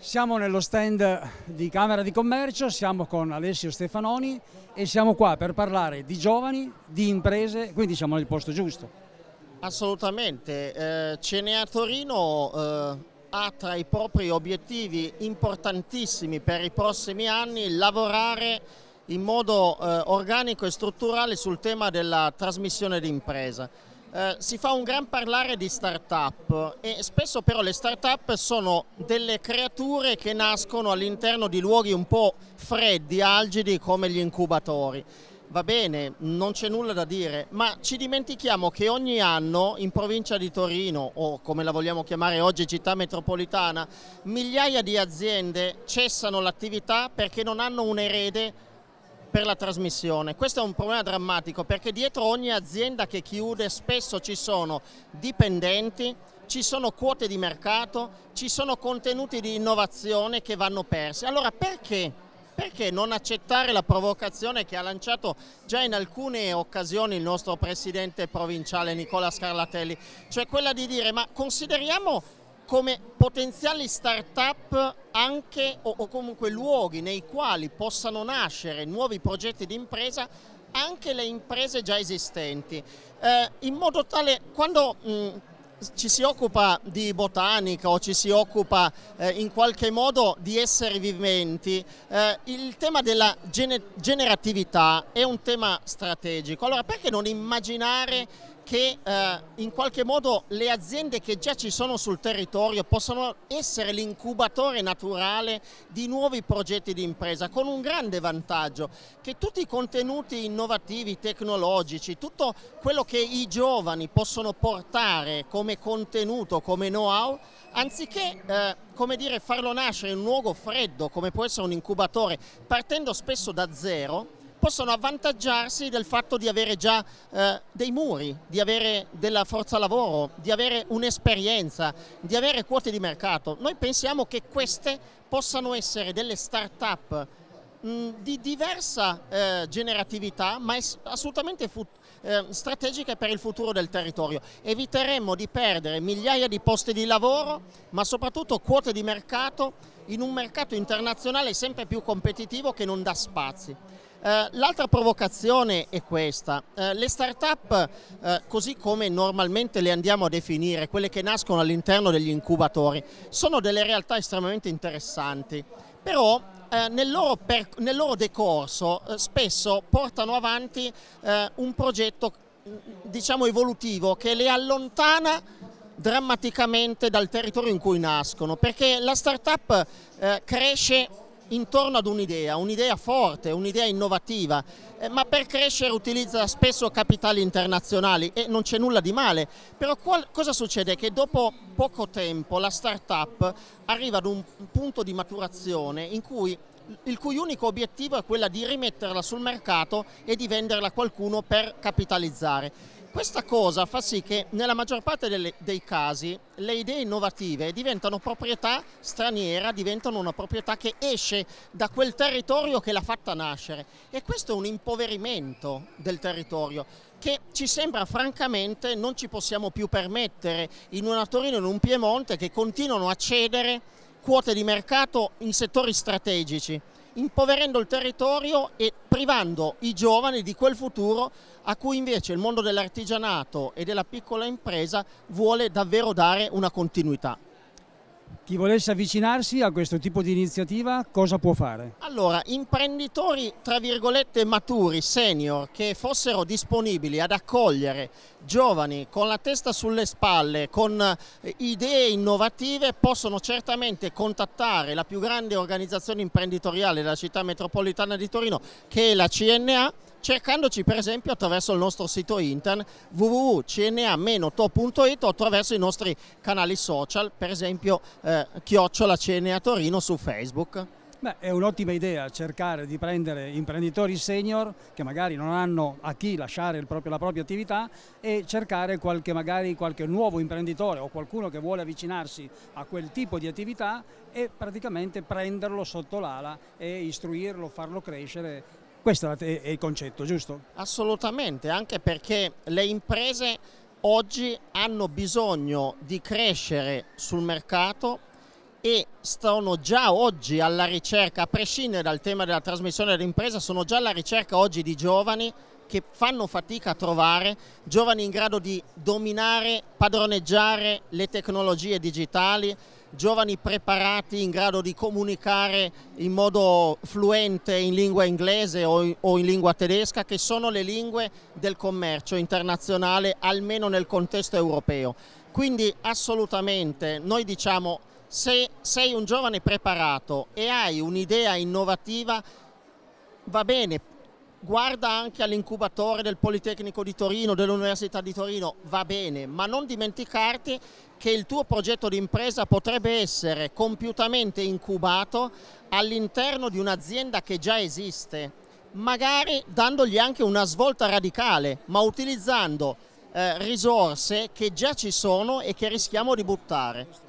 Siamo nello stand di Camera di Commercio, siamo con Alessio Stefanoni e siamo qua per parlare di giovani, di imprese, quindi siamo nel posto giusto. Assolutamente, eh, Cenea Torino eh, ha tra i propri obiettivi importantissimi per i prossimi anni lavorare in modo eh, organico e strutturale sul tema della trasmissione di impresa. Eh, si fa un gran parlare di start-up e spesso però le start-up sono delle creature che nascono all'interno di luoghi un po' freddi, algidi come gli incubatori. Va bene, non c'è nulla da dire, ma ci dimentichiamo che ogni anno in provincia di Torino, o come la vogliamo chiamare oggi città metropolitana, migliaia di aziende cessano l'attività perché non hanno un erede per la trasmissione. Questo è un problema drammatico perché dietro ogni azienda che chiude spesso ci sono dipendenti, ci sono quote di mercato, ci sono contenuti di innovazione che vanno persi. Allora perché? perché non accettare la provocazione che ha lanciato già in alcune occasioni il nostro presidente provinciale Nicola Scarlatelli, cioè quella di dire ma consideriamo come potenziali start-up anche o, o comunque luoghi nei quali possano nascere nuovi progetti di impresa anche le imprese già esistenti, eh, in modo tale quando mh, mm, ci si occupa di botanica o ci si occupa eh, in qualche modo di esseri viventi, eh, il tema della gene- generatività è un tema strategico. Allora perché non immaginare che eh, in qualche modo le aziende che già ci sono sul territorio possano essere l'incubatore naturale di nuovi progetti di impresa con un grande vantaggio che tutti i contenuti innovativi, tecnologici, tutto quello che i giovani possono portare come contenuto, come know-how, anziché eh, come dire, farlo nascere in un luogo freddo come può essere un incubatore partendo spesso da zero, possono avvantaggiarsi del fatto di avere già eh, dei muri, di avere della forza lavoro, di avere un'esperienza, di avere quote di mercato. Noi pensiamo che queste possano essere delle start-up mm, di diversa eh, generatività, ma assolutamente eh, strategiche per il futuro del territorio. Eviteremmo di perdere migliaia di posti di lavoro, ma soprattutto quote di mercato in un mercato internazionale sempre più competitivo che non dà spazi. Eh, l'altra provocazione è questa, eh, le start-up eh, così come normalmente le andiamo a definire, quelle che nascono all'interno degli incubatori, sono delle realtà estremamente interessanti, però nel loro, per, nel, loro decorso spesso portano avanti un progetto mm, diciamo evolutivo che le allontana drammaticamente dal territorio in cui nascono, perché la start-up cresce intorno ad un'idea, un'idea forte, un'idea innovativa, eh, ma per crescere utilizza spesso capitali internazionali e non c'è nulla di male, però qual, cosa succede? Che dopo poco tempo la start-up arriva ad un punto di maturazione in cui il cui unico obiettivo è quella di rimetterla sul mercato e di venderla a qualcuno per capitalizzare. Questa cosa fa sì che nella maggior parte delle, dei casi le idee innovative diventano proprietà straniera, diventano una proprietà che esce da quel territorio che l'ha fatta nascere e questo è un impoverimento del territorio che ci sembra francamente non ci possiamo più permettere in una Torino e in un Piemonte che continuano a cedere quote di mercato in settori strategici, impoverendo il territorio e privando i giovani di quel futuro a cui invece il mondo dell'artigianato e della piccola impresa vuole davvero dare una continuità. Chi volesse avvicinarsi a questo tipo di iniziativa cosa può fare? Allora, imprenditori tra virgolette maturi, senior, che fossero disponibili ad accogliere giovani con la testa sulle spalle, con eh, idee innovative, possono certamente contattare la più grande organizzazione imprenditoriale della città metropolitana di Torino, che è la CNA, cercandoci per esempio attraverso il nostro sito internet www.cna-to.it o attraverso i nostri canali social, per esempio eh, Chiocciola CNA Torino su Facebook. Beh, è un'ottima idea cercare di prendere imprenditori senior che magari non hanno a chi lasciare proprio, la propria attività e cercare qualche, magari qualche nuovo imprenditore o qualcuno che vuole avvicinarsi a quel tipo di attività e praticamente prenderlo sotto l'ala e istruirlo, farlo crescere questo è il concetto, giusto? Assolutamente, anche perché le imprese oggi hanno bisogno di crescere sul mercato e sono già oggi alla ricerca, a prescindere dal tema della trasmissione dell'impresa, sono già alla ricerca oggi di giovani che fanno fatica a trovare, giovani in grado di dominare, padroneggiare le tecnologie digitali, giovani preparati in grado di comunicare in modo fluente in lingua inglese o in, lingua tedesca, che sono le lingue del commercio internazionale, almeno nel contesto europeo. Quindi assolutamente noi diciamo se sei un giovane preparato e hai un'idea innovativa, va bene, guarda anche all'incubatore del Politecnico di Torino, dell'Università di Torino, va bene, ma non dimenticarti che il tuo progetto di impresa potrebbe essere compiutamente incubato all'interno di un'azienda che già esiste, magari dandogli anche una svolta radicale, ma utilizzando eh, risorse che già ci sono e che rischiamo di buttare.